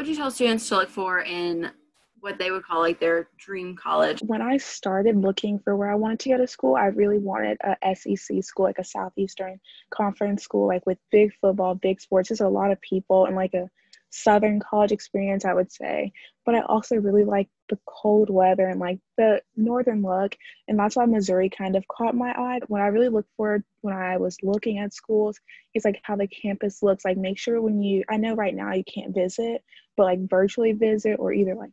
would you tell students to look for in what they would call like their dream college? When I started looking for where I wanted to go to school, I really wanted a SEC school, like a Southeastern Conference school, like with big football, big sports. There's a lot of people and like a southern college experience, I would say. But I also really like the cold weather and like the northern look. And that's why Missouri kind of caught my eye. What I really look for when I was looking at schools is like how the campus looks. Like make sure when you, I know right now you can't visit, but like virtually visit or either like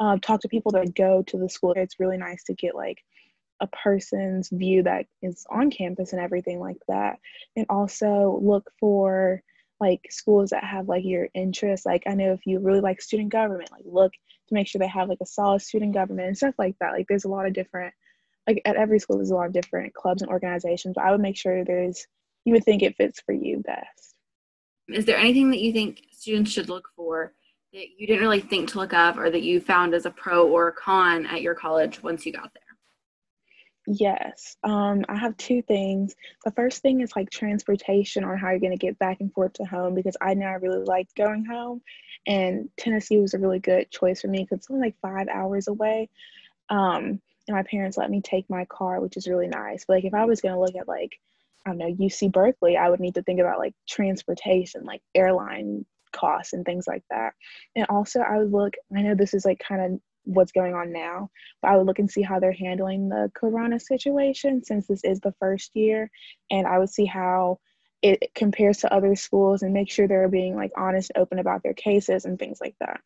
uh, talk to people that go to the school. It's really nice to get like a person's view that is on campus and everything like that. And also look for like schools that have like your interests like i know if you really like student government like look to make sure they have like a solid student government and stuff like that like there's a lot of different like at every school there's a lot of different clubs and organizations i would make sure there's you would think it fits for you best is there anything that you think students should look for that you didn't really think to look up or that you found as a pro or a con at your college once you got there Yes, um, I have two things. The first thing is like transportation or how you're going to get back and forth to home because I know I really liked going home, and Tennessee was a really good choice for me because it's only like five hours away. Um, and my parents let me take my car, which is really nice. But like if I was going to look at like I don't know UC Berkeley, I would need to think about like transportation, like airline costs and things like that. And also, I would look. I know this is like kind of what's going on now. But I would look and see how they're handling the corona situation since this is the first year. And I would see how it compares to other schools and make sure they're being like honest, open about their cases and things like that.